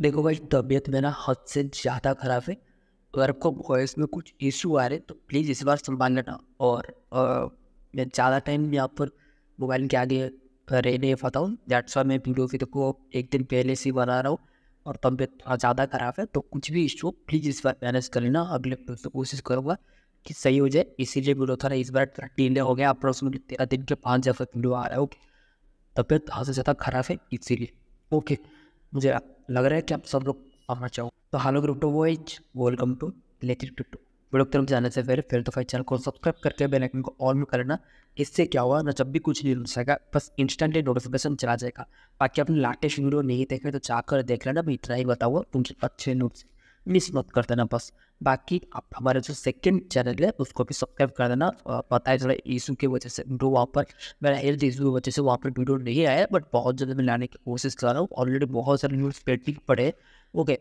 देखो भाई तबीयत मेरा हद से ज़्यादा ख़राब है अगर आपको वॉइस में कुछ इशू आ रहे तो प्लीज़ इस बार संभाल लेना और मैं ज़्यादा टाइम यहाँ पर मोबाइल के आगे रह नहीं पाता हूँ दैट्स वाई मैं वीडियो फिर को एक दिन पहले से बना रहा हूँ और तबीयत थोड़ा ज़्यादा ख़राब है तो कुछ भी इशू प्लीज़ इस बार मैनेज कर लेना अगले वीडियो तो से कोशिश करूँगा कि सही हो जाए इसीलिए वीडियो थोड़ा इस बार थोड़ा डीले हो गया अप्रोक्सीमेटली तेरह दिन के पाँच जगह वीडियो आ रहा है ओके तबीयत हद से ज़्यादा ख़राब है इसीलिए ओके मुझे लग रहा है कि आप सब लोग आना चाहो तो hello group to welcome to electric to to video की तरफ जाने से पहले फिर तो फाइव चैनल को सब्सक्राइब करके बेल आइकन को ऑन में कर लेना इससे क्या हुआ ना जब भी कुछ नहीं सकेगा बस इंस्टेंटली नोटिफिकेशन चला जाएगा बाकी आपने लाटेस्ट वीडियो नहीं देखे तो जाकर देख लेना मैं इतना ही बताऊँगा तुमसे अच्छे नोट मिस मत कर देना बस बाकी आप हमारा जो सेकंड चैनल है उसको भी सब्सक्राइब कर देना पता है थोड़ा इशू की वजह से जो वहाँ पर मेरा हेल्थ इशू की वजह से वहाँ पर वीडियो नहीं आया बट बहुत जल्द मैं लाने की कोशिश कर रहा हूँ ऑलरेडी बहुत सारे न्यूज़ पेटिंग पड़े ओके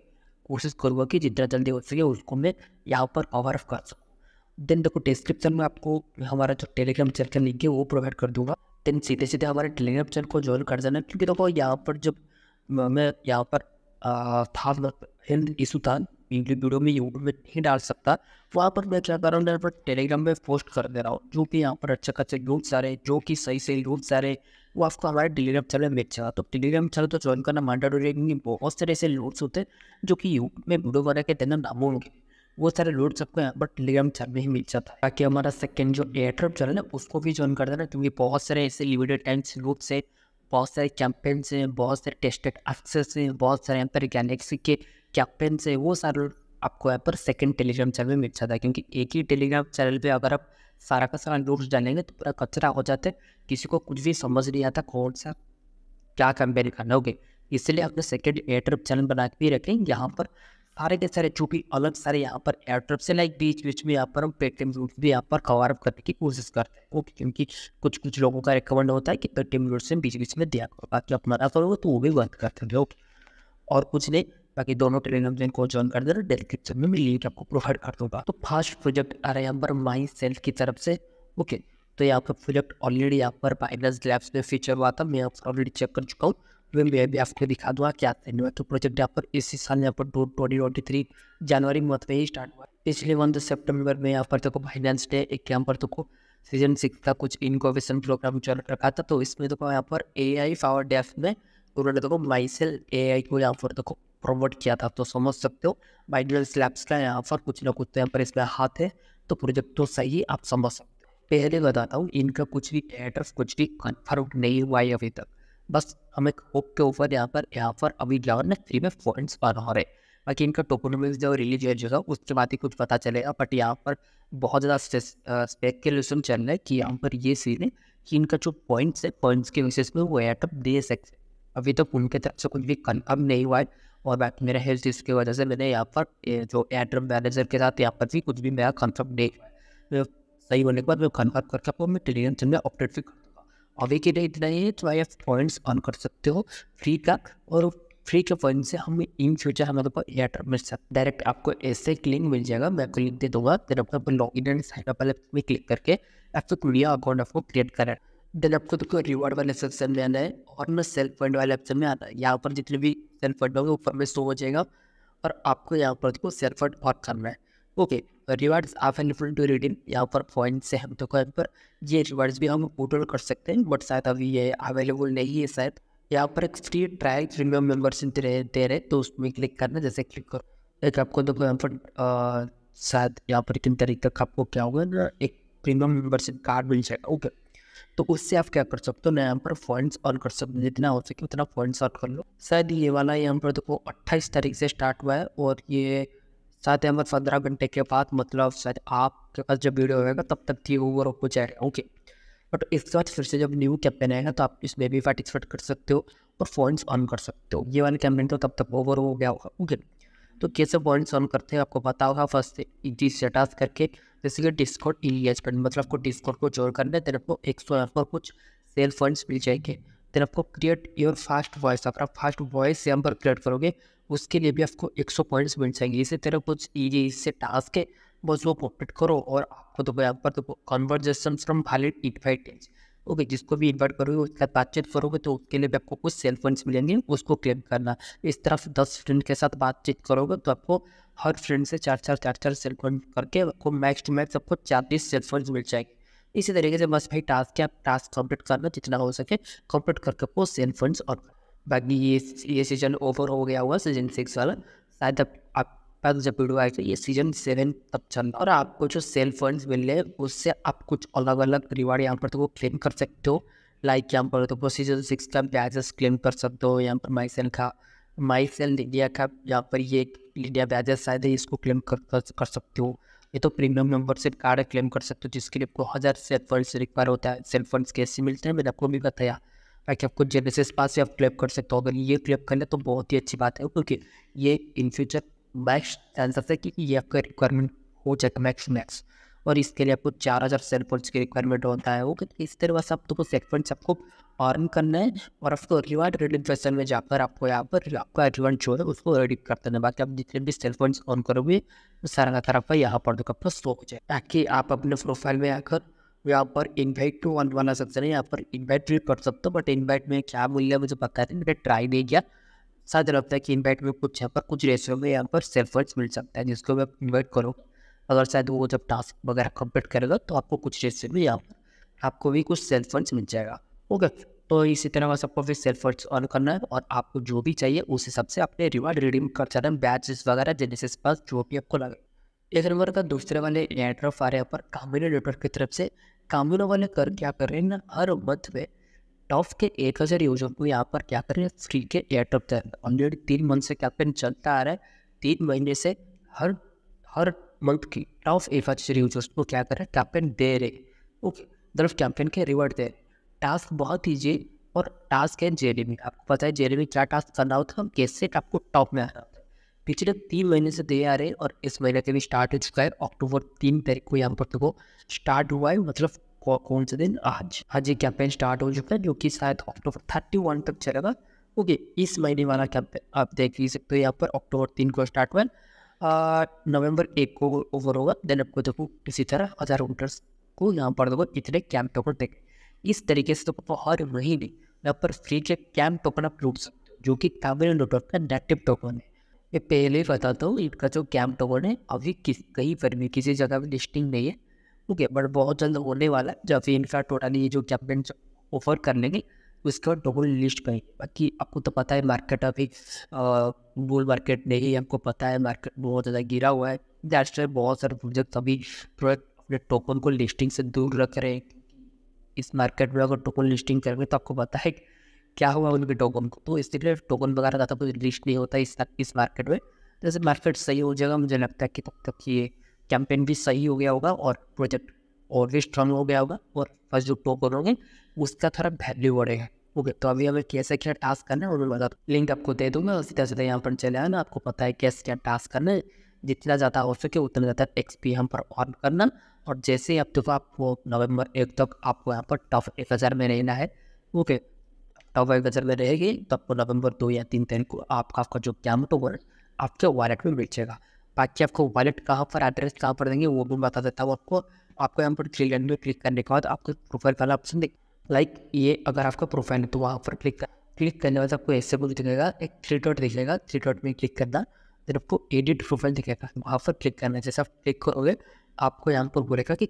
कोशिश करूँगा कि जितना जल्दी हो सके उसको मैं यहाँ पर कवर कर सकूँ देन देखो डिस्क्रिप्शन में आपको हमारा जो टेलीग्राम चैनल का लिंक है वो प्रोवाइड कर दूंगा देन सीधे सीधे हमारे टेलीग्राम चैनल को ज्वाइन कर जाना क्योंकि देखो यहाँ पर जब मैं यहाँ पर था हेल्थ मतलब इशू था वीडियो वीडियो में यूट्यूब में नहीं डाल सकता वहाँ पर मैं क्या कर रहा हूँ मैं टेलीग्राम में पोस्ट कर दे रहा हूँ जो कि यहाँ पर अच्छे आ ग्रुप्स हैं जो कि सही सही ग्रुप्स हैं वो आपको हमारे टेलीग्राम चैनल में अच्छा तो टेलीग्राम चैनल तो ज्वाइन करना मैंडेटरी क्योंकि बहुत सारे ऐसे लोड्स होते हैं जो कि यूट्यूब में वीडियो बना के देना होंगे वो सारे लोड सबको यहाँ पर टेलीग्राम चैनल में ही मिल जाता है ताकि हमारा सेकेंड जो एयरट्रप चैनल है उसको भी ज्वाइन कर देना क्योंकि बहुत सारे ऐसे लिमिटेड टाइम्स ग्रुप्स है बहुत सारे कैंपेन्स हैं बहुत सारे टेस्टेड एक्सेस हैं बहुत सारे यहाँ पर गैलेक्सी के कैप्टन से वो सारा आपको यहाँ पर सेकंड टेलीग्राम चैनल में मिल जाता है क्योंकि एक ही टेलीग्राम चैनल पे अगर आप सारा का सारा नोट्स डालेंगे तो पूरा कचरा हो जाता है किसी को कुछ भी समझ नहीं आता कौन सा क्या कंपेयर करना ओके इसलिए आपने सेकेंड एयरट्रप चैनल बना के भी रखें यहाँ पर सारे के सारे चूँकि अलग सारे यहाँ पर एयरट्रप से लाइक बीच बीच में यहाँ पर हम पेटीएम रूट भी यहाँ पर कवर अप करने की कोशिश करते हैं ओके क्योंकि कुछ कुछ लोगों का रिकमेंड होता है कि पेटीएम रूट से बीच बीच में दिया करो बाकी आप मना करोगे तो वो भी बंद करते हैं ओके और कुछ नहीं बाकी दोनों टेलीग्राम ट्रेनिंग को ज्वाइन कर देना डिस्क्रिप्शन में मिली लिंक आपको प्रोवाइड कर दूंगा तो फर्स्ट प्रोजेक्ट आ रहा है यहाँ पर माई सेल्फ की तरफ से ओके तो यहाँ पर प्रोजेक्ट ऑलरेडी यहाँ पर बाइनेंस लैब्स में फीचर हुआ था मैं आपको ऑलरेडी चेक कर चुका हूँ मैं मैं भी आपको दिखा दूँगा क्या धन्यवाद तो प्रोजेक्ट यहाँ पर इसी साल यहाँ पर टू ट्वेंटी ट्वेंटी थ्री जनवरी मंथ में ही स्टार्ट हुआ पिछले मंथ सेप्टेम्बर में यहाँ पर देखो फाइनेंस डे एक यहाँ पर देखो सीजन सिक्स का कुछ इनकोवेशन प्रोग्राम चल रखा था तो इसमें देखो यहाँ पर ए आई फावर डेफ में उन्होंने देखो माइसेल ए आई को यहाँ पर देखो प्रमोट किया था तो समझ सकते हो बाइडल स्लैब्स का यहाँ पर कुछ ना कुछ तो यहाँ पर इसमें हाथ है तो प्रोजेक्ट तो सही आप समझ सकते हो पहले बताता हूँ इनका कुछ भी एड्रेस कुछ भी कन्फर्म नहीं हुआ है अभी तक बस हम एक होप के ऊपर यहाँ पर यहाँ पर अभी ग्लावर ने फ्री में पॉइंट्स बना रहे बाकी इनका टोकोनोमिक्स जो रिलीज है जो उसके बाद ही कुछ पता चलेगा बट यहाँ पर बहुत ज़्यादा स्पेकुलेशन चल रहा है कि यहाँ पर ये सीन है कि इनका जो पॉइंट्स है पॉइंट्स के बेसिस में वो एटअप दे सकते अभी तक तो उनके तरफ से कुछ भी कन्फर्म नहीं हुआ है और मैं मेरा हेल्थ इश्यू की वजह से मैंने यहाँ पर जो एड्रम मैनेजर के साथ यहाँ पर भी कुछ भी मेरा कन्फर्म नहीं सही होने के बाद मैं कन्फर्म करके आपको मैं टेलीग्राम में अपडेट भी करूँगा अभी के लिए इतना ही है तो आई एफ पॉइंट्स ऑन कर सकते हो फ्री का और फ्री के पॉइंट से हम इन फ्यूचर हमारे पास एयरट्रम मिल सकता डायरेक्ट आपको ऐसे लिंक मिल जाएगा मैं आपको लिंक दे दूंगा फिर log in and sign up click करके आपको मीडिया अकाउंट आपको क्रिएट करें देन आपको देखो रिवॉर्ड वाले सेक्शन में आना है और ना सेल्फ फंड वाले ऑप्शन में आना है यहाँ पर जितने भी सेल्फ फंड होंगे ऊपर में शो हो जाएगा और आपको यहाँ पर देखो सेल्फ फंड और करना है ओके रिवार्ड्स आप फुल टू रीड यहाँ पर पॉइंट से हम देखो यहाँ पर ये रिवार्ड्स भी हम पोर्टल कर सकते हैं बट शायद अभी ये अवेलेबल नहीं है शायद यहाँ पर एक फ्री ट्रायल प्रीमियम मेम्बरशिप दे रहे तो उसमें क्लिक करना जैसे क्लिक करो एक आपको देखो यहाँ पर शायद यहाँ पर किन तरीके का आपको क्या होगा ना एक प्रीमियम मेम्बरशिप कार्ड मिल जाएगा ओके तो उससे आप क्या कर सकते हो यहाँ पर फंड्स ऑन कर सकते हो जितना हो सके उतना फंड्स ऑन कर लो शायद ये वाला यहाँ पर देखो अट्ठाईस तारीख से स्टार्ट हुआ है और ये साथ यहाँ पर पंद्रह घंटे के बाद मतलब शायद आपके पास जब वीडियो होगा तब तक ये ओवर हो जाएगा ओके बट इसके बाद फिर से जब न्यू कैंपेन आएगा तो आप इसमें भी पार्टिसिपेट कर सकते हो और पॉइंट्स ऑन कर सकते हो ये वाला कैंपेन तो तब तक ओवर हो गया होगा ओके तो कैसे पॉइंट्स ऑन करते हैं आपको पता होगा फर्स्ट इजी से करके जैसे कि डिस्काउंट इंगेजमेंट मतलब आपको डिस्काउंट को जोड़ करना है देन आपको एक सौ आपको कुछ सेल फंड्स मिल जाएंगे देन आपको क्रिएट योर फास्ट वॉइस अगर आप फास्ट वॉइस से पर क्रिएट करोगे उसके लिए भी आपको एक सौ पॉइंट्स मिल जाएंगे इसे तेरे कुछ ईजी इससे टास्क है बस वो कंप्लीट करो और आपको तो यहाँ पर तो conversation from valid invitees okay जिसको भी इन्वाइट करोगे उसके साथ बातचीत करोगे तो उसके लिए भी आपको कुछ सेल पॉइंट्स मिलेंगे उसको क्लेम करना इस तरफ दस फ्रेंड के साथ बातचीत करोगे तो आपको हर फ्रेंड से चार चार चार चार सेल फोन करके आपको मैक्स टू मैक्स आपको चालीस सेल फोन मिल जाएंगे इसी तरीके से बस भाई टास्क आप टास्क कंप्लीट करना जितना हो सके कंप्लीट करके आपको सेल फोन और बाकी ये ये सीजन ओवर हो गया हुआ सीजन सिक्स वाला शायद आप तक जब वीडियो आए थे ये सीजन सेवन तक चल और आपको जो सेल फंड्स मिल रहे उससे आप कुछ अलग अलग रिवार्ड यहाँ पर तो क्लेम कर सकते हो लाइक यहाँ पर तो सीजन सिक्स का बैजेस क्लेम कर सकते हो यहाँ पर माई सेल का माई सेल इंडिया का यहाँ पर ये इंडिया बैजेस शायद है इसको क्लेम कर, कर, कर सकते हो ये तो प्रीमियम मेंबरशिप कार्ड क्लेम कर सकते हो जिसके लिए आपको हज़ार सेल फंड्स रिक्वायर होता है सेल फंड्स कैसे मिलते हैं मैंने आपको भी बताया बाकी आपको जेनेसिस पास से आप क्लेम कर सकते हो अगर ये क्लेम कर ले तो बहुत ही अच्छी बात है क्योंकि ये इन फ्यूचर बेस्ट आंसर है क्योंकि ये आपका रिक्वायरमेंट हो जाएगा मैक्स मैक्स और इसके लिए आपको चार हज़ार सेल पॉइंट्स की रिक्वायरमेंट होता है वो इस तरह से आप तो सेल पॉइंट्स आपको अर्न करना है और आपको रिवार्ड रेडिंग फैसल में जाकर आपको यहाँ पर आपका रिवार्ड जो है उसको रेडी कर देना बाकी आप जितने भी सेल पॉइंट्स ऑन करोगे सारा का सारा यहाँ पर आपका स्लो हो जाए ताकि आप अपने प्रोफाइल में आकर यहाँ पर इन्वाइट टू वन वाला सकते हैं यहाँ पर इन्वाइट भी कर सकते हो बट इन्वाइट में क्या मूल्य मुझे पता है मैंने ट्राई नहीं किया साथ लगता है कि इन्वाइट में कुछ यहाँ पर कुछ रेशियो में यहाँ पर सेल्फर्स मिल सकता है जिसको आप इन्वाइट करो अगर शायद वो जब टास्क वगैरह कंप्लीट करेगा तो आपको कुछ रेशियो में यहाँ पर आपको भी कुछ सेल्फर्स मिल जाएगा ओके तो इसी तरह का आपको फिर सेल्फर्स ऑन करना है और आपको जो भी चाहिए उस हिसाब से अपने रिवार्ड रिडीम कर चाहे है बैचेस वगैरह जेनेसिस पास जो भी आपको लगे एक नंबर का दूसरे वाले नेटवर्क आ रहे हैं पर कामिनो नेटवर्क की तरफ से कामिनो वाले कर क्या कर रहे हैं ना हर मंथ में टॉफ के एक हज़ार यूजर को यहाँ पर क्या कर रहे हैं फ्री के एयरटॉप दे ऑलरेडी तीन मंथ से कैप्टन चलता आ रहा है तीन महीने से हर हर मंथ की टॉफ एक हज़ार यूजर्स को क्या कर रहे हैं कैप्टन दे रहे ओके दरअसल कैप्टन के रिवर्ड दे टास्क बहुत ईजी और टास्क है जेरेमी आपको पता है जेरेमी क्या टास्क करना होता है कैसे आपको टॉप में आना होता है पिछले तीन महीने से दे आ रहे हैं और इस महीने के भी स्टार्ट हो चुका है अक्टूबर तीन तारीख को यहाँ पर वो स्टार्ट हुआ है मतलब कौन से दिन आज आज ये कैंपेन स्टार्ट हो चुका है जो कि शायद अक्टूबर थर्टी वन तक चलेगा ओके इस महीने वाला कैंपेन आप देख ही सकते हो यहाँ पर अक्टूबर तीन को स्टार्ट हुआ नवंबर एक को ओवर होगा देन आपको देखो इसी तरह हज़ार वोटर्स को यहाँ पर देखो इतने कैंप टोकन देख इस तरीके से तो हर महीने यहाँ पर फ्री के कैंप टोकन आप लूट सकते हो जो कि कावेरी नेटवर्क का नेटिव टोकन है मैं पहले बताता हूँ इनका जो कैंप टोकन है अभी किस कहीं पर भी किसी जगह पर लिस्टिंग नहीं है ओके बट बहुत जल्द होने वाला है जब इनका टोटली ये जो कैबिनेट ऑफर कर लेंगे बाद डबल लिस्ट करेंगे बाकी आपको तो पता है मार्केट अभी बुल मार्केट नहीं आपको पता है मार्केट बहुत ज़्यादा गिरा हुआ है दैट्स बहुत सारे प्रोजेक्ट अभी प्रोडक्ट अपने टोकन को लिस्टिंग से दूर रख रहे हैं इस मार्केट में अगर टोकन लिस्टिंग करेंगे तो आपको पता है क्या हुआ उनके टोकन को तो इसलिए टोकन वगैरह ज़्यादा तो कोई लिस्ट नहीं होता इस इस मार्केट में जैसे मार्केट सही हो जाएगा मुझे लगता है कि तब तक ये कैंपेन भी सही हो गया होगा और प्रोजेक्ट और भी स्ट्रांग हो गया होगा और फर्स्ट जो टॉप होंगे उसका थोड़ा वैल्यू बढ़ेगा ओके तो अभी हमें कैसे क्या टास्क करना है और मैं बता लिंक आपको दे दूंगा और सीधा सीधा यहाँ पर चले आना आपको पता है कैसे क्या टास्क करना है जितना ज़्यादा हो सके उतना ज़्यादा टैक्स भी यहाँ पर ऑन करना और जैसे ही अब तो आपको नवंबर एक तक आपको यहाँ पर टफ एक हज़ार में रहना है ओके टफ एक हज़ार में रहेगी तो आपको नवंबर दो या तीन तारीख को आपका आपका जो कैम्प होगा तो आपके वॉलेट में बेचेगा बाकी आपको वॉलेट कहाँ पर एड्रेस कहाँ पर देंगे वो भी बता देता हूँ आपको आपको यहाँ पर थ्री लाइन में क्लिक करने के बाद आपको प्रोफाइल वाला ऑप्शन देख लाइक ये अगर आपका प्रोफाइल है तो वहाँ पर क्लिक कर क्लिक करने बाद आपको ऐसे कुछ दिखेगा एक थ्री डॉट दिखेगा थ्री डॉट में क्लिक करना फिर आपको एडिट प्रोफाइल दिखेगा वहाँ पर क्लिक करना जैसे आप क्लिक करोगे आपको यहाँ पर बोलेगा कि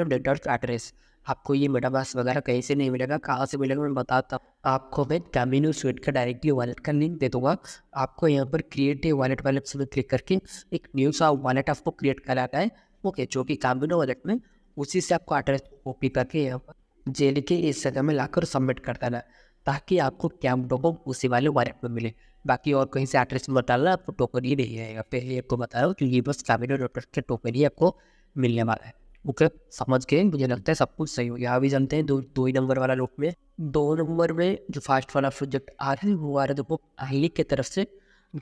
और डेट एड्रेस आपको ये मेटाबास वगैरह कहीं से नहीं मिलेगा कहाँ से मिलेगा मैं बताता हूँ आपको मैं कैमिनो स्वेट का डायरेक्टली वॉलेट का लिंक दे दूँगा आपको यहाँ पर क्रिएट ए वॉलेट वाले ऑप्शन में क्लिक करके एक न्यू सा वॉलेट आपको क्रिएट कराता है ओके जो कि कैमिनो वॉलेट में उसी से आपको एड्रेस कॉपी करके यहाँ पर जेल के इस जगह में लाकर सबमिट कर देना ताकि आपको कैम टोकन उसी वाले वॉलेट में मिले बाकी और कहीं से एड्रेस में डालना आपको टोकन ही नहीं आएगा पहले आपको बता रहा हूँ क्योंकि बस कैमिनो डॉक्टर के टोकन ही आपको मिलने वाला है ओके समझ के मुझे लगता है सब कुछ सही हो गया अभी जानते हैं दो दो ही नंबर वाला लूप में दो नंबर में जो फास्ट वाला प्रोजेक्ट आ रहा है वो आ रहा है देखो आलिक की तरफ से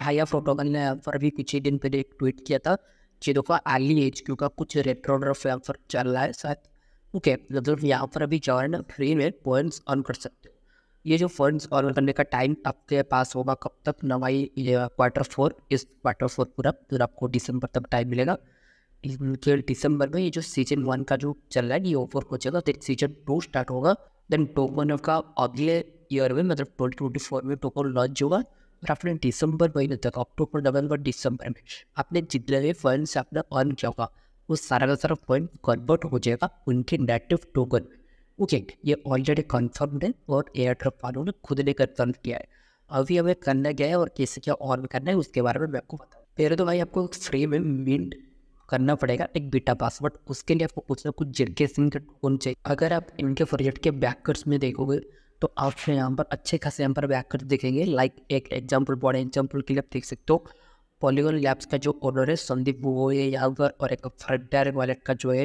भाया प्रोटोकॉल ने यहाँ पर भी कुछ ही दिन पहले एक ट्वीट किया था कि देखो आली एच क्यू का कुछ रेट्रोड्रफ यहाँ पर चल रहा है शायद ओके मतलब यहाँ पर अभी जो है फ्री में पॉइंट्स ऑन कर सकते हो ये जो फंड्स ऑन करने का टाइम आपके पास होगा कब तक नवाई क्वार्टर फोर इस क्वार्टर फोर पूरा फिर आपको दिसंबर तक टाइम मिलेगा ट्वेल्व दिसंबर में ये जो सीजन वन का जो चल रहा है ये ऑफर हो जाएगा देन सीजन टू स्टार्ट होगा देन टोकन का अगले ईयर में मतलब ट्वेंटी ट्वेंटी फोर में टोकन लॉन्च होगा और आपने दिसंबर महीने तक अक्टूबर नवंबर दिसंबर में आपने जितने भी फंड्स आपने अर्न किया होगा वो सारा का सारा फंड कन्वर्ट हो जाएगा उनके नेटिव टोकन ओके ये ऑलरेडी कन्फर्म है और एयर ड्रॉप वालों ने खुद ने कन्फर्म किया है अभी हमें करना क्या है और कैसे क्या और करना है उसके बारे में मैं आपको बताऊँ पहले तो भाई आपको फ्री में मिंट करना पड़ेगा एक बीटा पास बट उसके लिए आपको कुछ ना कुछ जिरके सिंह होनी चाहिए अगर आप इनके प्रोजेक्ट के बैकर्स में देखोगे तो आपको यहाँ पर अच्छे खासे यहाँ पर बैकर्स दिखेंगे लाइक एक एग्जाम्पल बड़े एग्जाम्पल के लिए आप देख सकते हो पॉलीगोन लैब्स का जो ऑर्डर है संदीप वो है यहाँ पर और एक फर्डर वॉलेट का जो है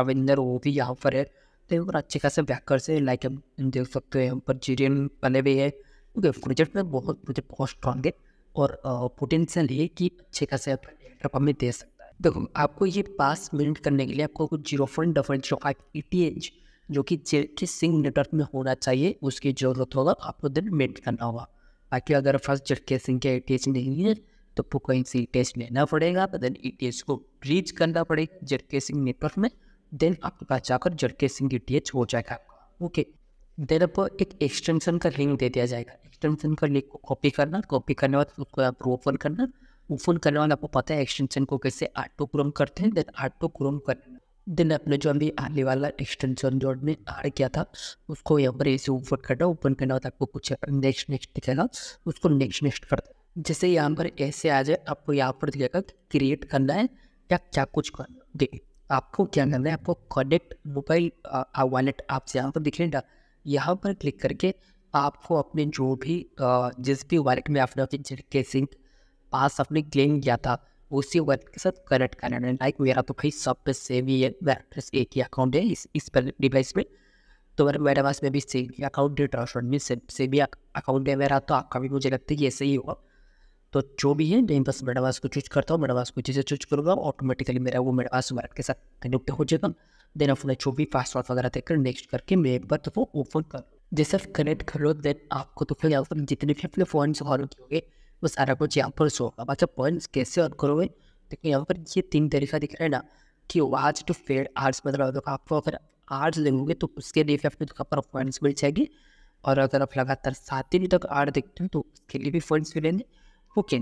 रविंदर वो भी यहाँ पर है तो यहाँ पर अच्छे खासे बैकर्स है लाइक आप देख सकते हो यहाँ पर जीरियन बने हुए है क्योंकि प्रोजेक्ट में बहुत प्रोजेक्ट बहुत स्ट्रॉन्ग है और पोटेंशियल ये कि अच्छे खासे आप हमें दे सकते देखो आपको ये पास मिनट करने के लिए आपको कुछ zero point double zero five E T H जो कि जे सिंह नेटवर्क में होना चाहिए उसकी ज़रूरत होगा आपको दिन मिनट करना होगा बाकी अगर फर्स्ट जेट के सिंह के ई टी एच नहीं है तो आपको कहीं से ई टी एच लेना पड़ेगा देन ई टी एच को ब्रीच करना पड़ेगा जेट के सिंह नेटवर्क में देन आपके पास जाकर जेट के सिंह ई टी एच हो जाएगा आपका ओके देन आपको एक एक्सटेंशन का लिंक दे दिया जाएगा एक्सटेंशन का लिंक को कॉपी करना कॉपी करने के बाद उसको आप ओपन करना ओपन करने वाला आपको पता है एक्सटेंशन को कैसे ऑटो क्रोम करते हैं देन ऑटो क्रोम कर देन अपने जो अभी आने वाला एक्सटेंशन जो हमने ऐड किया था उसको यहाँ पर ऐसे ओपन करना ओपन करना होता आपको कुछ नेक्स्ट नेक्स्ट दिखेगा उसको नेक्स्ट नेक्स्ट कर जैसे यहाँ पर ऐसे आ जाए आपको यहाँ पर दिखेगा क्रिएट करना है या क्या कुछ करना देखिए आपको क्या करना है आपको कनेक्ट मोबाइल वॉलेट आपसे यहाँ पर दिखेगा यहाँ पर क्लिक करके आपको अपने जो भी जिस भी वॉलेट में आपने के कैसे पास आपने क्लेम किया था उसी वर्क के साथ कनेक्ट करना है लाइक मेरा तो भाई सब पे सेम ही है एक ही अकाउंट है इस इस पर डिवाइस में तो मेरे मेरे पास में भी सेम ही अकाउंट है ट्रांसफर में से, से भी अकाउंट है मेरा तो आपका भी मुझे लगता है कि ऐसे ही होगा तो जो भी है मैं बस मेरे पास को चूज करता हूँ मेरे पास को चीज़ें चूज करूँगा ऑटोमेटिकली मेरा वो मेरे पास वर्क के साथ कनेक्ट हो जाएगा देन अपने जो भी पासवर्ड वगैरह देकर नेक्स्ट करके मैं एक बार तो वो ओपन कर जैसे कनेक्ट कर लो देन आपको तो फिर जितने भी अपने फ़ोन से फॉलो किए वो सारा कुछ यहाँ पर शो होगा अच्छा पॉइंट्स कैसे अर्न करोगे देखो यहाँ पर ये तीन तरीका दिख रहा है ना कि वाच टू फेड आर्ट्स मतलब देखो आपको अगर आर्ट्स लगोगे तो उसके लिए भी आपको देखो पर पॉइंट्स मिल जाएगी और अगर आप लगातार सात दिन तक आर्ट देखते हो तो उसके लिए भी पॉइंट्स मिलेंगे ओके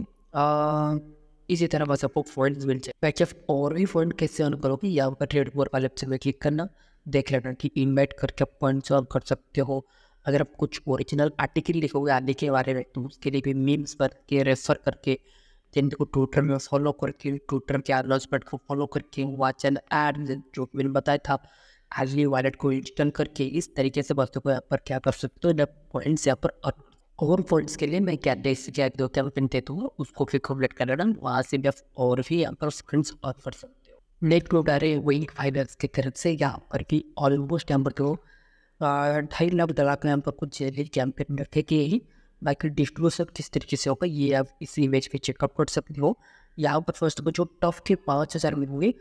इसी तरह बस आपको पॉइंट्स मिल जाए बाकी और भी पॉइंट कैसे अर्न करोगे यहाँ पर ट्रेड बोर्ड वाले ऑप्शन में क्लिक करना देख लेना कि इन्वाइट करके आप पॉइंट्स अर्न कर सकते हो अगर आप कुछ ओरिजिनल आर्टिकल लिखोगे आने के बारे में तो उसके लिए भी मीम्स पर के रेफर करके जिनको ट्विटर में फॉलो करके ट्विटर के अनाउंसमेंट को फॉलो करके वॉच एंड एड जो मैंने बताया था हार्डली वॉलेट को इंस्टॉल करके इस तरीके से बच्चों को यहाँ पर क्या कर सकते हो पॉइंट्स यहाँ पर और और पॉइंट्स के लिए मैं क्या देख क्या दो क्या पिन देता हूँ उसको फिर कंप्लीट कर रहा हूँ वहाँ से भी आप और भी यहाँ पर स्क्रीन ऑफ कर सकते हो नेट को आ वही फाइनल्स की तरफ से यहाँ पर कि ऑलमोस्ट यहाँ पर तो ढाई लाख डॉलर के नाम पर कुछ जेल के रखे गए हैं बाकी डिस्ट्रीब्यूशन किस तरीके से होगा ये आप इस इमेज पे चेकअप कर सकते हो यहाँ पर फर्स्ट को जो टफ के पाँच हज़ार में होंगे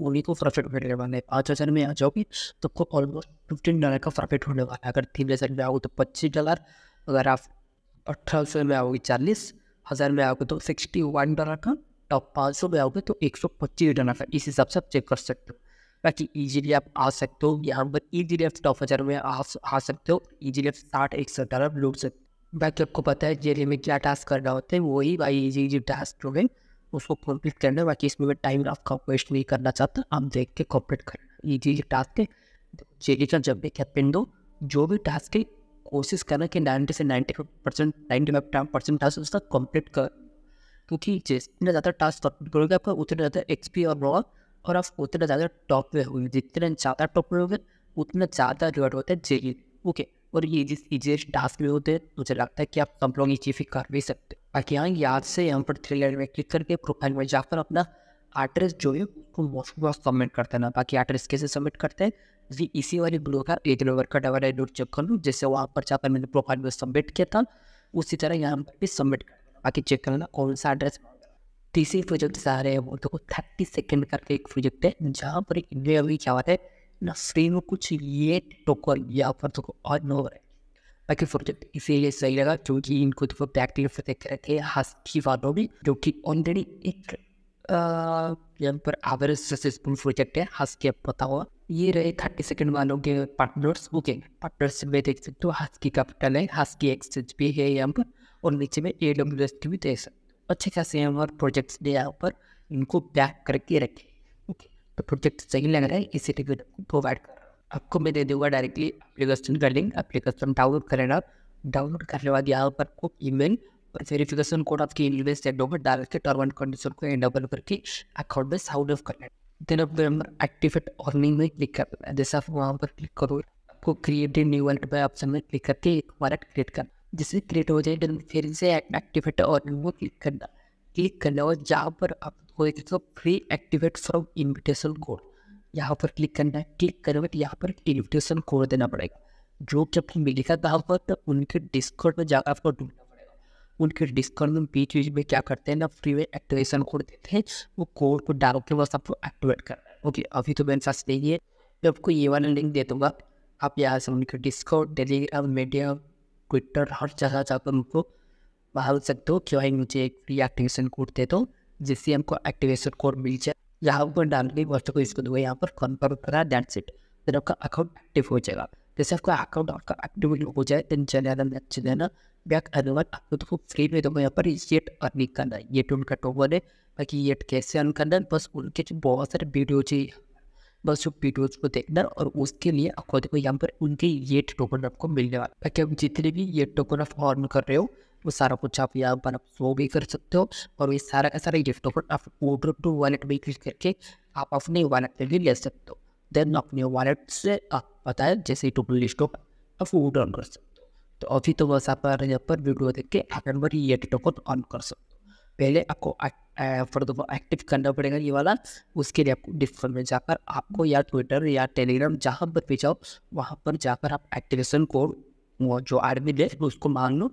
उन्हीं को प्रॉफिट होने वाला है पाँच हज़ार में आ जाओगे तो आपको ऑलमोस्ट फिफ्टीन डॉलर का प्रॉफिट होने वाला है अगर तीन हज़ार में आओगे तो पच्चीस डॉलर अगर आप अट्ठारह सौ में आओगे चालीस हज़ार में आओगे तो सिक्सटी वन डॉलर का टॉप पाँच सौ में आओगे तो एक सौ पच्चीस डॉलर का इस हिसाब से आप चेक कर सकते हो ताकि ईजिली आप आ सकते हो यहाँ पर ईजिली आप टॉप हज़ार में आ, आ सकते हो ईजिली आप साठ एक सौ डॉलर लूट सकते बाकी आपको पता है जेल में क्या टास्क करना होता है वही भाई ईजी इजी टास्क जो है उसको कम्प्लीट करना है बाकी इसमें मैं टाइम आपका वेस्ट नहीं करना चाहता आप देख के कॉम्प्लीट करना ईजी इजी टास्क है जेली का जब भी कैप्टन दो जो भी टास्क है कोशिश करना कि नाइन्टी से ninety five percent ninety five percent task उसका कम्प्लीट कर क्योंकि जितना ज़्यादा टास्क कम्प्लीट करोगे आपका उतना ज़्यादा एक्सपी और रॉ और आप उतना ज़्यादा टॉप पे होगे जितने ज़्यादा टॉप पे होंगे उतना ज़्यादा रिवॉर्ड होता है जेई ओके और ये जिस इजिएस्ट e टास्क में होते हैं मुझे लगता है कि आप कम लोग अचीव e कर भी सकते बाकी हाँ, यहाँ याद से यहाँ पर थ्री लाइन में क्लिक करके प्रोफाइल में जाकर अपना एड्रेस जो है उसको मोस्ट बॉक्स सबमिट कर देना बाकी एड्रेस कैसे सबमिट करते हैं जी इसी वाले ब्लू का एक नंबर का डबल आई चेक कर लूँ जैसे वहाँ पर जाकर मैंने प्रोफाइल में सबमिट किया था उसी तरह यहाँ पर भी सबमिट कर बाकी चेक करना कौन सा एड्रेस तीसरी प्रोजेक्ट से आ रहे हैं वो देखो थर्टी सेकेंड करके एक प्रोजेक्ट है जहाँ पर इंडिया अभी क्या होता है ना फ्री में कुछ ये टोकन या फिर तो ऑन नो है बाकी प्रोजेक्ट इसीलिए सही लगा क्योंकि इनको देखो प्रैक्टिकल से देख रहे थे हस्ती वालों भी जो कि ऑलरेडी एक यहाँ पर एवरेज सक्सेसफुल प्रोजेक्ट है हंस के पता हुआ ये रहे थर्टी सेकेंड वालों के पार्टनर्स ओके पार्टनर्स में देख सकते हो हस्की कैपिटल है हस्की एक्सचेंज भी है यहाँ पर और नीचे में ए डब्ल्यू एस की भी दे सकते अच्छे खासे हैं और प्रोजेक्ट्स जो यहाँ पर इनको पैक करके रखें ओके तो प्रोजेक्ट सही लग रहा है इसी टिकट आपको प्रोवाइड कर रहा हूँ आपको मैं दे दूंगा डायरेक्टली अप्लीकेशन का लिंक अप्लीकेशन डाउनलोड कर लेना डाउनलोड करने के बाद यहाँ पर आपको ईमेल और वेरीफिकेशन कोड आपके ईमेल में से होगा डाल के टर्म एंड कंडीशन को एंड अपर करके अकाउंट में साउंड ऑफ कर लेना देन आपको नंबर एक्टिवेट अर्निंग में क्लिक कर देना जैसे आप वहाँ पर क्लिक करो आपको क्रिएटिव न्यू वर्ल्ड में ऑप्शन में क्लिक करके एक वॉलेट क्रिएट करना जिससे क्रिएट हो जाए फिर से एक्टिवेट और वो क्लिक करना क्लिक करना और जहाँ पर हो तो free activate from invitation code यहाँ पर क्लिक करना है क्लिक करने तो यहाँ पर इन्विटेशन कोड देना पड़ेगा जो कि आपको मिलेगा कहाँ पर तो उनके डिस्काउंट में जाकर आपको ढूंढना उनके डिस्काउंट में बीच बीच में क्या करते हैं ना फ्री में एक्टिवेशन कोड देते हैं वो कोड को डाल के बस आपको एक्टिवेट करना है ओके अभी तो मेरे साथ नहीं है मैं आपको ये वाला लिंक दे दूँगा आप यहाँ से उनके डिस्काउंट टेलीग्राम मीडिया ट्विटर हर जगह जाकर उनको भाग सकते हो कि भाई मुझे एक फ्री एक्टिवेशन कोड दे दो जिससे हमको एक्टिवेशन कोड मिल जाए यहाँ पर डाल के वर्ष को इसको दो यहाँ पर कन्फर्म करा डेट सेट देन आपका अकाउंट एक्टिव हो जाएगा जैसे आपका अकाउंट आपका एक्टिवेट हो जाए देन चले आना देन अच्छे देना बैक आने आपको तो फ्री में देखो यहाँ पर येट अर्निंग करना है येट उनका टोबल तो है बाकी येट कैसे अर्न करना है बस उनके बहुत सारे वीडियो चाहिए बस जो वीडियोज को देखना और उसके लिए आपको देखो यहाँ पर उनके ये टोकन आपको मिलने वाला है आप जितने भी ये टोकन आप ऑर्न कर रहे हो वो सारा कुछ आप यहाँ पर आप शो भी कर सकते हो और ये सारा का सारा ये टोकन आप ऑर्डर टू वॉलेट में क्लिक करके आप अपने वॉलेट में भी ले सकते हो देन अपने वॉलेट से आप पता है जैसे टोकन लिस्ट हो आप ओडर कर सकते हो तो अभी तो बस आप यहाँ पर वीडियो देख के आकर ये टोकन ऑन कर सकते हो पहले आपको फॉर को एक्टिव करना पड़ेगा ये वाला उसके लिए आपको डिस्क्रिप्शन में जाकर आपको या ट्विटर या टेलीग्राम जहाँ पर भी जाओ वहाँ पर जाकर आप एक्टिवेशन कोड वो जो आर्मी ले उसको मांग लो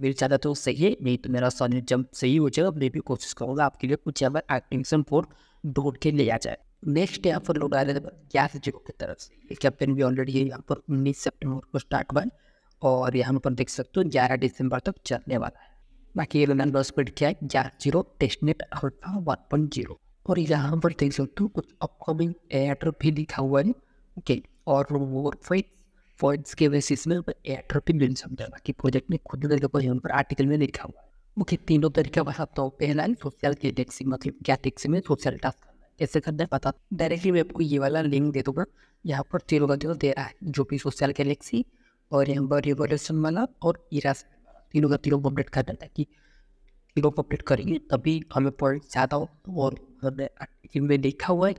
मेरी चाहता तो सही है नहीं तो मेरा सॉलिड जंप सही हो जाएगा मैं भी कोशिश करूँगा आपके लिए कुछ यहाँ पर एक्टिवेशन कोड ढूंढ के ले आ जाए नेक्स्ट यहाँ पर लोग आ रहे थे क्या जीरो की तरफ से कैप्टन भी ऑलरेडी यहाँ पर उन्नीस सेप्टेम्बर को स्टार्ट हुआ और यहाँ पर देख सकते हो ग्यारह दिसंबर तक चलने वाला है बाकी ये लोग स्पीड क्या है चार zero test net alpha one point zero और यहाँ पर देख सकते हो कुछ अपकमिंग एयर भी लिखा हुआ है ओके और वो पॉइंट्स के बेसिस में एयर भी मिल सकता है बाकी प्रोजेक्ट में खुद ने देखो यहाँ पर आर्टिकल में लिखा हुआ है ओके तीनों तरीके तरीका बताता हूँ पहला है सोशल टैक्सी मतलब क्या टैक्सी में सोशल टास्क कैसे करना है पता डायरेक्टली मैं आपको ये वाला लिंक दे दूंगा यहाँ पर तीनों का दे रहा है जो भी सोशल गैलेक्सी और यहाँ पर रिवोल्यूशन वाला और इरास तीनों का तीनों अपडेट कर देता है कि तीनों अपडेट करेंगे तभी हमें पॉइंट ज़्यादा हो और हमने इनमें देखा हुआ है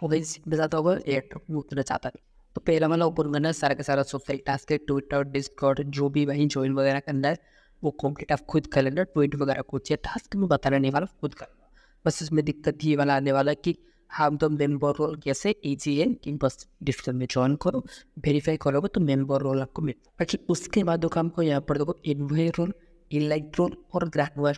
पॉइंट्स में ज़्यादा होगा एयरट्रॉप में उतना चाहता है तो पहला मैं ओपन करना है सारा का सारा सोशल टास्क ट्विटर डिस्कॉर्ड जो भी वहीं ज्वाइन वगैरह करना है वो कॉम्प्लीट आप खुद कर लेना ट्विट वगैरह कुछ टास्क में बताने वाला खुद करना बस इसमें दिक्कत ये वाला आने वाला है कि हम तो मेम्बर रोल कैसे एजीएन किंग डिस्क्रिप्शन में ज्वाइन करो वेरीफाई करोगे तो मेंबर रोल आपको मिल अच्छा उसके बाद देखो को यहाँ पर देखो इनवे रोल इलेक्ट रोल और ग्रैंड रोल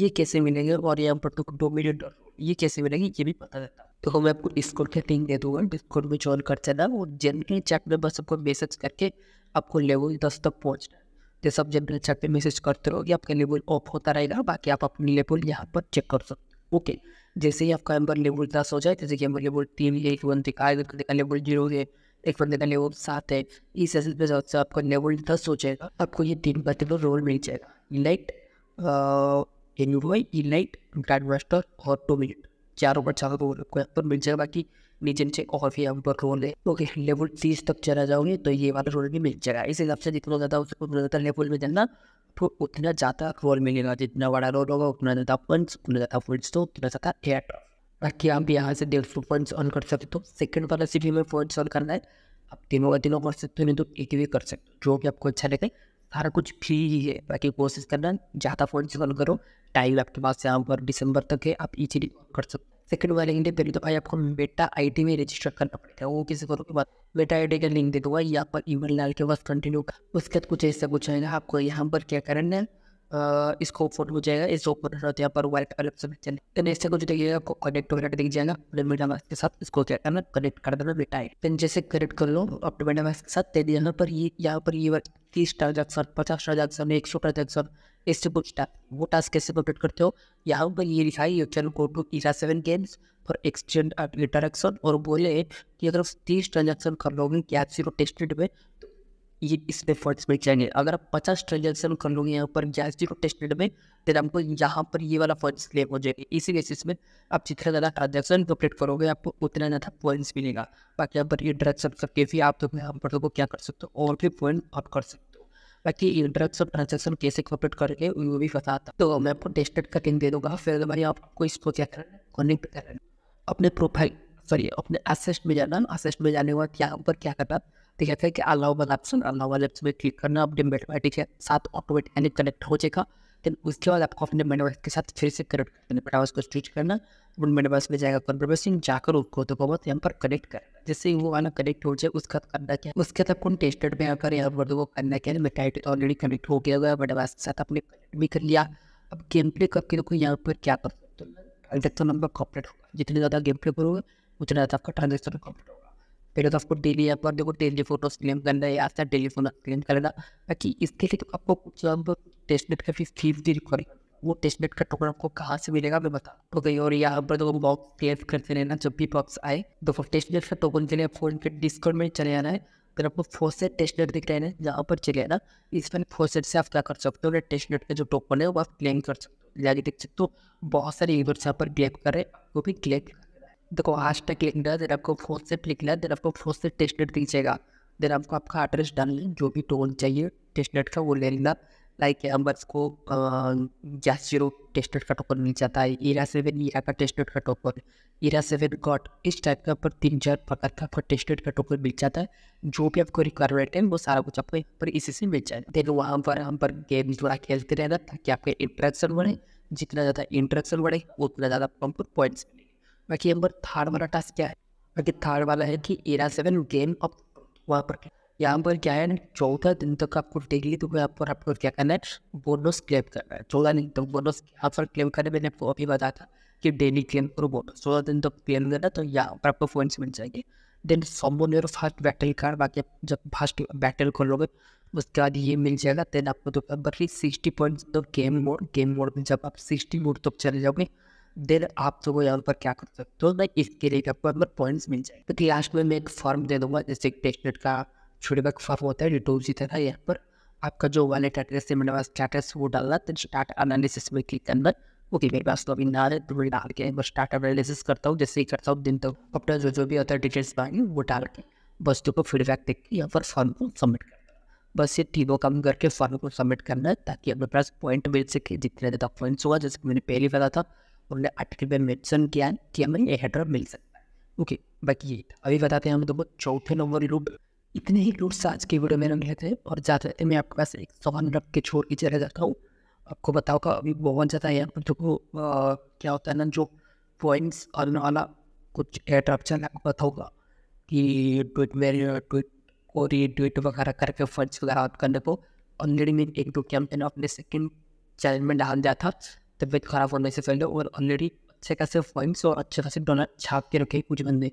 ये कैसे मिलेंगे और यहाँ पर देखो डोमिनेट रोल ये कैसे मिलेंगे ये भी पता रहता तो मैं आपको डिस्कोड का लिंक दे दूँगा डिस्कोड में ज्वाइन कर चला वो जनरल चैट में बस आपको मैसेज करके आपको लेवल दस तक पहुँचना है जैसे आप जनरल चैट पर मैसेज करते रहोगे आपका लेवल ऑफ होता रहेगा बाकी आप अपने लेवल यहाँ पर चेक कर सकते ओके okay. जैसे ही आपका एम्बर लेवल दस हो जाए जैसे कि एम्बर लेवल तीन एक बंदे का बंदे का लेवल जीरो है एक बंदे का लेवल सात है इस एस पे से तो आपका लेवल दस हो जाएगा आपको ये तीन पर्टिकुलर रोल मिल जाएगा इलाइट एन एनयूरोई इलाइट ग्रैंड मास्टर और टू मिनट चारों पर चार रोल आपको यहाँ पर मिल जाएगा बाकी नीचे नीचे और भी यहाँ पर रोल है ओके लेवल तीस तक चला जाओगे तो ये वाला रोल भी मिल जाएगा इस हिसाब से जितना ज़्यादा उसको ज़्यादा लेवल में जाना आपको तो उतना ज़्यादा रोल मिलेगा जितना बड़ा रोल होगा उतना ज़्यादा फंड्स उतना ज़्यादा फंड्स तो उतना ज़्यादा एयर ताकि आप यहाँ से डेढ़ सौ फंड्स ऑन कर सकते हो सेकंड तो वाला सीपी में फंड्स ऑन करना है आप तीनों का तीनों कर सकते हो नहीं तो एक भी कर सकते हो जो भी आपको अच्छा लगे सारा कुछ फ्री ही है बाकी कोशिश करना ज़्यादा फंड्स ऑन करो टाइम आपके पास यहाँ पर दिसंबर तक है आप इजीली कर सकते हो सेकंड वाले लिंक दे पहले तो भाई आपको बेटा आईडी में रजिस्टर करना पड़ेगा वो किसी को बाद मेटा आईडी का लिंक दे दूंगा यहाँ पर ईमेल डाल के बस कंटिन्यू उसके बाद कुछ ऐसा कुछ आएगा आपको यहाँ पर क्या करना है इसको फोटो हो जाएगा इस ओपन रहते तो यहाँ पर वाइट अलग से चले नेक्स्ट तो कुछ देखिएगा आपको कनेक्ट वगैरह दिख जाएगा अपने मेटामास्क के साथ इसको क्या करना कनेक्ट कर देना बेटा है देन जैसे कनेक्ट कर लो अपने मैक्स के साथ दे तो दिया पर ये यहाँ पर ये तीस ट्रांजेक्शन पचास ट्रांजेक्शन एक सौ ट्रांजेक्शन इससे पूछता वो टास्क कैसे कम्प्लीट करते हो यहाँ पर ये लिखा है you go to Era seven games for exchange at interaction और बोले कि अगर आप तीस ट्रांजेक्शन कर लोगे क्या टेस्ट टेस्टेड में तो ये इसमें फर्स्ट मिल जाएंगे अगर आप पचास ट्रांजेक्शन कर लोगे यहाँ पर गैस जीरो टेस्टेड में तो आपको यहाँ पर ये वाला फर्स्ट क्लेम हो जाएंगे इसी बेसिस में आप जितना ज़्यादा ट्रांजेक्शन कम्प्लीट करोगे आपको उतना ज़्यादा पॉइंट्स मिलेगा बाकी यहाँ पर इंटरक्शन करके भी आप तो यहाँ पर क्या कर सकते हो और भी पॉइंट आप कर सकते हो ताकि ड्रग्स और ट्रांजेक्शन कैसे कॉपरेट करके वो भी बताता तो मैं आपको टेस्टेड का लिंक दे दूंगा फिर भाई आपको इसको क्या करना कनेक्ट करना अपने प्रोफाइल सॉरी अपने असिस्ट में जाना असिस्ट में जाने के बाद क्या ऊपर क्या करना ठीक है कि अलाउ वाला ऑप्शन अलाउ वाले ऑप्शन में क्लिक करना अपने मैथमेटिक्स है साथ ऑटोमेटिकली कनेक्ट हो जाएगा देन उसके बाद आपको अपने मेडवास के साथ फिर से कनेक्ट करना पड़ेगा उसको स्विच करना उन मेडवास में जाएगा कॉन्प्रोबेसिंग जाकर उसको तो बहुत यहाँ पर कनेक्ट करना जैसे वो वाला कनेक्ट हो जाए उसका करना क्या है उसके साथ आपको टेस्टेड में आकर यहाँ पर वो करना क्या मैं टाइट ऑलरेडी कनेक्ट हो गया हुआ मेडवास के साथ अपने भी कर लिया अब गेम प्ले करके देखो यहाँ पर क्या कर सकते हो ट्रांजेक्शन नंबर कॉपरेट होगा जितने ज़्यादा गेम प्ले करोगे उतना ज़्यादा आपका ट्रांजेक्शन कॉपरेट होगा पहले तो आपको डेली ऐप पर देखो डेली फोटो क्लेम करना है या फिर डेली फोटो क्लेम करना बाकी इसके लिए तो आपको कुछ टेस्ट टेस्टनेट का फिर फीस भी रिक्वायर वो टेस्ट टेस्टनेट का टोकन आपको कहाँ से मिलेगा मैं बता तो गई और यहाँ पर तो बॉक्स क्लियर करते रहना जब भी बॉक्स आए तो फिर टेस्ट टेस्टनेट का टोकन के लिए फोन इनके डिस्काउंट में चले आना है अगर आपको फोसेट टेस्ट टेस्टनेट दिख रहे हैं जहाँ पर चले आना इस पर फोसेट से आप क्या कर सकते हो टेस्ट टेस्टनेट का जो टोकन है वो आप क्लेम कर सकते हो जाके देख सकते हो बहुत सारे यूजर्स यहाँ पर क्लेम कर रहे हैं वो भी क्लेम देखो आज तक लिख रहा देन आपको फोन से लिख लिया देन आपको फोन से टेस्ट नेट दीजिएगा देन आपको आपका एड्रेस डाल लें जो भी टोन चाहिए टेस्ट नेट का वो ले लेना लाइक अम्बर्स को जैस जीरो टेस्ट नेट का टोकन मिल जाता है ईरा सेवन ईरा का टेस्ट नेट का टोकन ईरा सेवन गॉट इस टाइप का पर तीन चार प्रकार का आपका टेस्ट नेट का टोकन मिल जाता है जो भी आपको रिक्वायरमेंट है वो सारा कुछ आपको यहाँ पर इसी से मिल जाए देन वहाँ पर हम पर गेम थोड़ा खेलते रहना ताकि आपके इंट्रैक्शन बढ़े जितना ज़्यादा इंट्रैक्शन बढ़े उतना ज़्यादा आपको पॉइंट्स मिले बाकी नंबर थर्ड वाला टास्क क्या है बाकी थर्ड वाला है कि एरा सेवन गेम ऑफ वहाँ पर यहाँ पर क्या है चौदह दिन तक आपको डेली तो यहाँ पर आपको क्या करना है बोनस क्लेम करना है चौदह दिन तक बोनस यहाँ पर क्लेम करना मैंने आपको अभी बताया था कि डेली क्लेम करो बोनस चौदह दिन तक क्लेम करना तो यहाँ पर आपको फोन मिल जाएंगे देन सोमोन फर्स्ट बैटल कार्ड बाकी जब फर्स्ट बैटल खोलोगे उसके बाद ये मिल जाएगा देन आपको तो बल्कि सिक्सटी पॉइंट तो गेम मोड गेम मोड में जब आप सिक्सटी मोड तक चले जाओगे देन आप लोगों यहाँ पर क्या कर सकते हो मैं इसके लिए आपको पर पॉइंट्स मिल जाए तो लास्ट में मैं एक फॉर्म दे दूंगा जैसे टेस्टनेट का छोटे का फॉर्म होता है डिटोल की तरह यहाँ पर आपका जो वाले एड्रेस है मेरे पास स्टेटस वो डालना तो स्टार्ट एनालिसिस में क्लिक करना ओके मेरे पास तो अभी ना है तो मैं डाल के बस स्टार्ट एनालिसिस करता हूँ जैसे ही करता हूँ दिन तक तो अपना जो जो भी होता है डिटेल्स बनाएंगे वो डाल के बस तो फीडबैक देख के यहाँ पर फॉर्म को सबमिट करना बस ये तीनों काम करके फॉर्म को सबमिट करना है ताकि अपने पास पॉइंट मिल सके जितने ज़्यादा पॉइंट्स होगा जैसे मैंने पहले बताया था उन्होंने आर्टिकल में मेंशन किया है कि हमें ये हेडर मिल सकता है ओके बाकी ये अभी बताते हैं हम दोनों चौथे नंबर लूट इतने ही रूट्स आज के वीडियो में हम लेते हैं और जाते जाते मैं आपके पास एक सवाल रख के छोड़ के चला जाता हूँ आपको बताओ का अभी बहुत ज़्यादा यहाँ पर देखो क्या होता है ना जो पॉइंट्स और वाला कुछ एट ऑप्शन आपको पता होगा कि ट्वीट मेरे ट्वीट और ये ट्वीट वगैरह करके फंड्स वगैरह आउट करने को ऑलरेडी मैंने एक दो कैंपेन अपने सेकेंड चैनल में डाल दिया था तबियत ख़राब होने से पहले और ऑलरेडी अच्छे खासे पॉइंट्स और अच्छे खासे डोनर छाप के रखे कुछ बंदे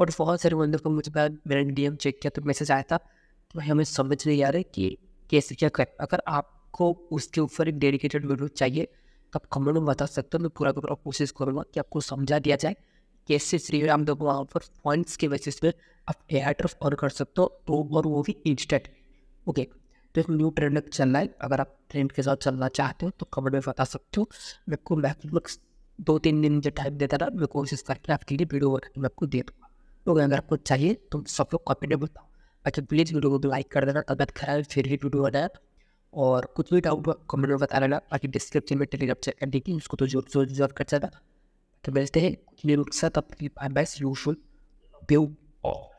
बट बहुत सारे बंदों को मुझे मैंने डी चेक किया तो मैसेज आया था तो भाई हमें समझ नहीं आ रहा है कि कैसे क्या कर अगर आपको उसके ऊपर एक डेडिकेटेड वीडियो चाहिए तो आप कमेंट में बता सकते हो मैं पूरा पूरा कोशिश करूँगा कि आपको समझा दिया जाए कैसे श्री राम दो वहाँ पर पॉइंट्स के बेसिस पर आप ए आई ट्रफ और कर सकते हो तो और वो भी इंस्टेंट ओके तो एक न्यू ट्रेंड चल रहा है अगर आप ट्रेंड के साथ चलना चाहते हो तो कमेंट में बता सकते हो मेरे को मैकबुक्स दो तीन दिन जो टाइम देता रहा मैं कोशिश करके आपके लिए वीडियो बना मैं आपको दे दूँगा तो अगर आपको चाहिए तो सब लोग कॉपी में बताओ अच्छा प्लीज़ वीडियो को लाइक कर देना तबियत खराब फिर भी वीडियो बनाया और कुछ भी डाउट कमेंट में बता लेना बाकी डिस्क्रिप्शन में टेलीग्राम चेक कर देखिए उसको तो जोर जोर जोर कर चला तो मिलते हैं कुछ मेरे साथ आपकी बाय बाय ब्यू